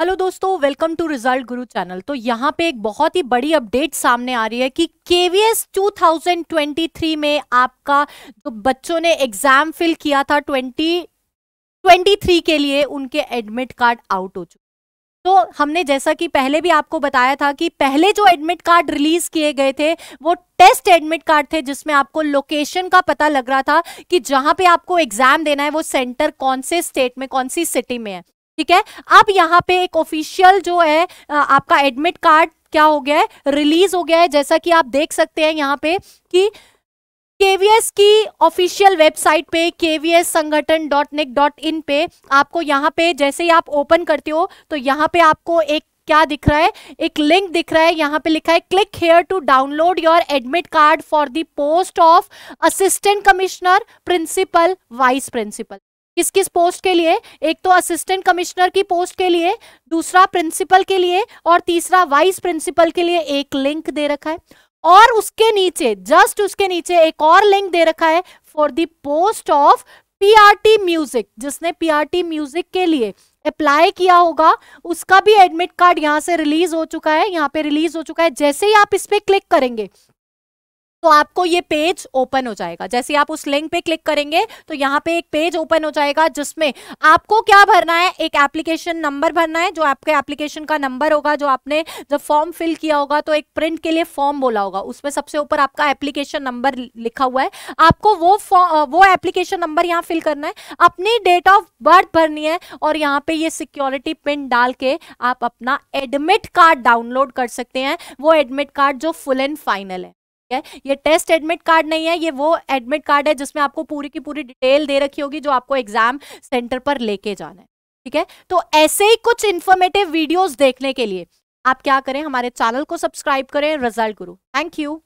hello दोस्तों welcome to result guru channel तो यहाँ पे एक बहुत ही बड़ी अपडेट सामने आ रही है कि केवीएस 2023 में आपका जो बच्चों ने एग्जाम फिल किया था 2023 के लिए उनके एडमिट कार्ड आउट हो चुके तो हमने जैसा कि पहले भी आपको बताया था कि पहले जो एडमिट कार्ड रिलीज किए गए थे वो टेस्ट एडमिट कार्ड थे जिसमें आपको लोकेशन का पता लग रहा था कि जहाँ पे आपको एग्जाम देना है वो सेंटर कौन से स्टेट में कौन सी सिटी में है ठीक है अब यहाँ पे एक ऑफिशियल जो है आपका एडमिट कार्ड क्या हो गया है रिलीज हो गया है जैसा कि आप देख सकते हैं यहाँ पे कि केवीएस की ऑफिशियल वेबसाइट पे KVS Sangathan dot nic dot in पे आपको यहाँ पे जैसे ही आप ओपन करते हो तो यहाँ पे आपको एक क्या दिख रहा है एक लिंक दिख रहा है यहाँ पे लिखा है click here to download your admit card for the post of assistant commissioner principal vice principal किस किस पोस्ट के लिए एक तो असिस्टेंट कमिश्नर की पोस्ट के लिए दूसरा प्रिंसिपल के लिए और तीसरा वाइस प्रिंसिपल के लिए एक लिंक दे रखा है और उसके नीचे जस्ट उसके नीचे एक और लिंक दे रखा है for the post of PRT music जिसने पीआरटी म्यूजिक के लिए अप्लाई किया होगा उसका भी एडमिट कार्ड यहां से रिलीज हो चुका है यहां पे रिलीज हो चुका है जैसे ही आप इस पर क्लिक करेंगे तो आपको ये पेज ओपन हो जाएगा जैसे आप उस लिंक पे क्लिक करेंगे तो यहाँ पे एक पेज ओपन हो जाएगा जिसमें आपको क्या भरना है एक एप्लीकेशन नंबर भरना है जो आपके एप्लीकेशन का नंबर होगा जो आपने जब फॉर्म फिल किया होगा तो एक प्रिंट के लिए फॉर्म बोला होगा उसमें सबसे ऊपर आपका एप्लीकेशन नंबर लिखा हुआ है आपको वो वो एप्लीकेशन नंबर यहाँ फिल करना है अपनी डेट ऑफ बर्थ भरनी है और यहाँ पे ये सिक्योरिटी पिन डाल के आप अपना एडमिट कार्ड डाउनलोड कर सकते हैं वो एडमिट कार्ड जो फुल एंड फाइनल है है ये टेस्ट एडमिट कार्ड नहीं है ये वो एडमिट कार्ड है जिसमें आपको पूरी की पूरी डिटेल दे रखी होगी जो आपको एग्जाम सेंटर पर लेके जाना है ठीक है तो ऐसे ही कुछ इन्फॉर्मेटिव वीडियोस देखने के लिए आप क्या करें हमारे चैनल को सब्सक्राइब करें रिजल्ट गुरु थैंक यू